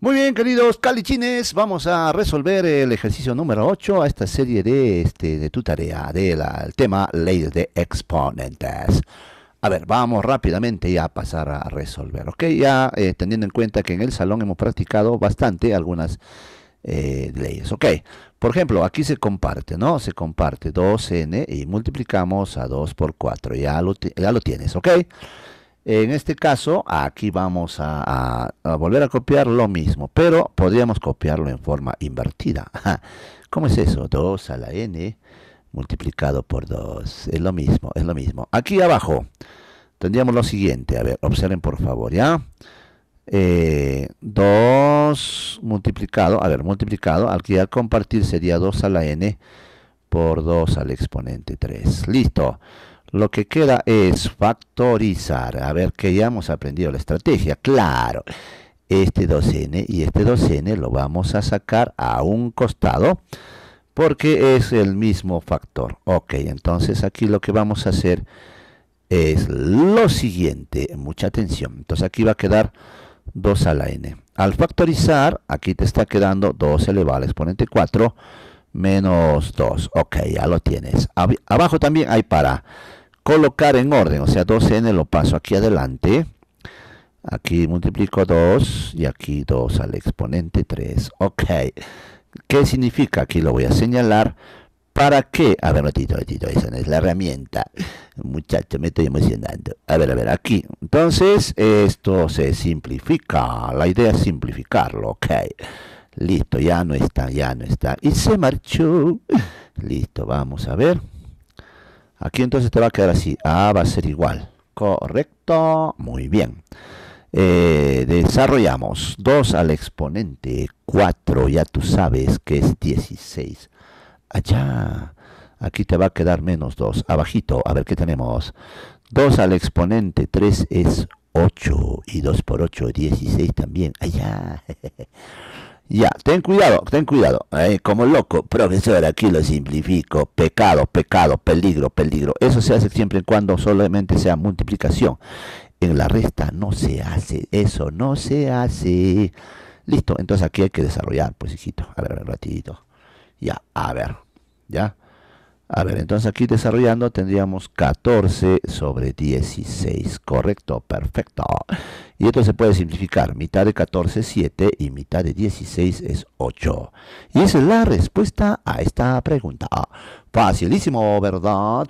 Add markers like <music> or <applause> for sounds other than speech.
Muy bien, queridos calichines, vamos a resolver el ejercicio número 8 a esta serie de, este, de tu tarea, del tema leyes de exponentes. A ver, vamos rápidamente ya a pasar a resolver, ¿ok? Ya eh, teniendo en cuenta que en el salón hemos practicado bastante algunas eh, leyes, ¿ok? Por ejemplo, aquí se comparte, ¿no? Se comparte 2n y multiplicamos a 2 por 4, ya lo, ya lo tienes, ¿ok? En este caso, aquí vamos a, volver a copiar lo mismo, pero podríamos copiarlo en forma invertida. <laughs> ¿Cómo es eso? 2 a la n multiplicado por 2. Es lo mismo, es lo mismo. Aquí abajo tendríamos lo siguiente. A ver, observen por favor, ¿ya? 2 eh, multiplicado, a ver, multiplicado, Aquí al compartir sería 2 a la n por 2 al exponente 3. Listo. Lo que queda es factorizar, a ver que ya hemos aprendido la estrategia. Claro, este 2n y este 2n lo vamos a sacar a un costado porque es el mismo factor. Ok, entonces aquí lo que vamos a hacer es lo siguiente, mucha atención. Entonces aquí va a quedar 2 a la n. Al factorizar, aquí te está quedando 2 elevado al exponente 4 menos 2. Ok, ya lo tienes. abajo también hay para colocar en orden, o sea, 2n lo paso aquí adelante, aquí multiplico 2 y aquí 2 al exponente 3. Ok, ¿qué significa? Aquí lo voy a señalar. ¿Para qué? A ver, ratito, ratito, esa es la herramienta. Muchacho, me estoy emocionando. A ver, a ver, aquí. Entonces, esto se simplifica. La idea es simplificarlo, ok. Listo, ya no está, ya no está. Y se marchó. Listo, vamos a ver. Aquí entonces te va a quedar así. A va a ser igual. Correcto. Muy bien. Eh, desarrollamos 2 al exponente 4. Ya tú sabes que es 16. Allá. Aquí te va a quedar menos 2. Abajito. A ver qué tenemos. 2 al exponente 3 es 8. Y 2 por 8, es 16 también. Allá. <laughs> Ya, ten cuidado, ten cuidado. ¿eh? como loco, profesor, aquí lo simplifico. Pecado, pecado, peligro, peligro. Eso se hace siempre y cuando solamente sea multiplicación. En la resta no se hace, eso no se hace. Listo, entonces aquí hay que desarrollar, pues hijito. A ver, un ratito. Ya, a ver, ya. A ver, entonces aquí desarrollando tendríamos 14 sobre 16, correcto, perfecto. Y esto se puede simplificar. Mitad de 14 es 7 y mitad de 16 es 8. Y esa es la respuesta a esta pregunta. Ah, facilísimo, ¿verdad?